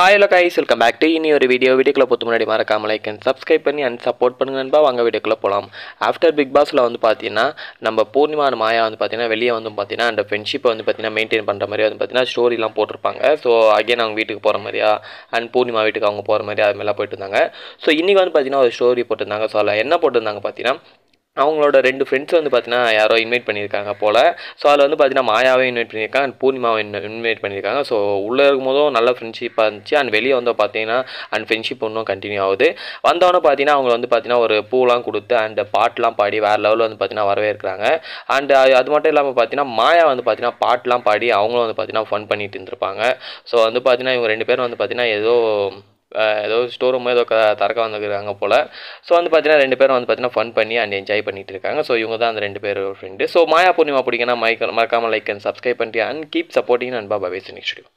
hi guys welcome back to இனி ஒரு video வீடியோக்குள்ளே போத்து முன்னாடி மறக்காம லைக் அண்ட் சப்ஸ்கிரைப் பண்ணி அண்ட் சப்போர்ட் பண்ணுங்க நண்பா வாங்க வீடியோக்குள்ளே போகலாம் ஆஃப்டர் பிக் பாஸில் வந்து பார்த்தீங்கன்னா நம்ம பூர்ணிமா மாயா வந்து பார்த்தீங்கன்னா வெளியே வந்து பார்த்தீங்கன்னா அந்த ஃப்ரெண்ட்ஷிப் வந்து பார்த்தீங்கன்னா மெயின்டைன் பண்ணுற மாதிரி வந்து பார்த்தீங்கன்னா ஸ்டோரிலாம் போட்டிருப்பாங்க ஸோ அகைன் அவங்க வீட்டுக்கு போகிற மாதிரியா அண்ட் பூர்ணிமா வீட்டுக்கு அவங்க போகிற மாதிரி அது மாதிரிலாம் போயிட்டு இருந்தாங்க ஸோ இன்றைக்கி வந்து பார்த்தீங்கன்னா ஒரு ஸ்டோரி போட்டிருந்தாங்க ஸோ அதில் என்ன போட்டிருந்தாங்க பார்த்தீங்கன்னா அவங்களோட ரெண்டு ஃப்ரெண்ட்ஸ் வந்து பார்த்தீங்கன்னா யாரோ இன்வைட் பண்ணியிருக்காங்க போல் ஸோ அதில் வந்து பார்த்தீங்கன்னா மாயாவே இன்வைட் பண்ணியிருக்காங்க அண்ட் பூர்ணிமாவை இன்வைட் பண்ணியிருக்காங்க ஸோ உள்ளே இருக்கும்போதும் நல்ல ஃப்ரெண்ட்ஷிப்பாக இருந்துச்சு அண்ட் வெளியே வந்து பார்த்தீங்கன்னா அண்ட் ஃப்ரெண்ட்ஷிப் இன்னும் கண்டினியூ ஆகுது வந்தவொன்னே பார்த்தீங்கன்னா அவங்க வந்து பார்த்தீங்கன்னா ஒரு பூலாம் கொடுத்து அண்ட் பாட்டெலாம் பாடி வேறு லெவலில் வந்து பார்த்தீங்கன்னா வரவேற்கிறாங்க அண்ட் அது மட்டும் இல்லாமல் பார்த்தீங்கன்னா மாயா வந்து பார்த்தீங்கன்னா பாட்டெலாம் பாடி அவங்களும் வந்து பார்த்தீங்கன்னா ஃபன் பண்ணிட்டு இருந்திருப்பாங்க ஸோ வந்து பார்த்தீங்கன்னா இவங்க ரெண்டு பேரும் வந்து பார்த்தீங்கன்னா ஏதோ ஏதோ ஸ்டோர் ரூமோ ஏதோ திறக்க வந்துருக்காங்க போல் ஸோ வந்து பார்த்தீங்கன்னா ரெண்டு பேரும் வந்து பார்த்தீங்கன்னா ஃபன் பண்ணி அண்ட் என்ஜாய் பண்ணிட்டு இருக்காங்க ஸோ இவங்க தான் அந்த ரெண்டு பேர் ஃப்ரெண்டு ஸோ மாயா பூர்ணிமா பிடிக்கனா மைக்க மறக்காமல் லைக் அண்ட் சப்ஸ்கிரைப் பண்ணிட்டு அண்ட் கீப் சப்போர்ட்டிங் அண்ட் பாபா வேஸ்ட் நெக்ஸ்ட்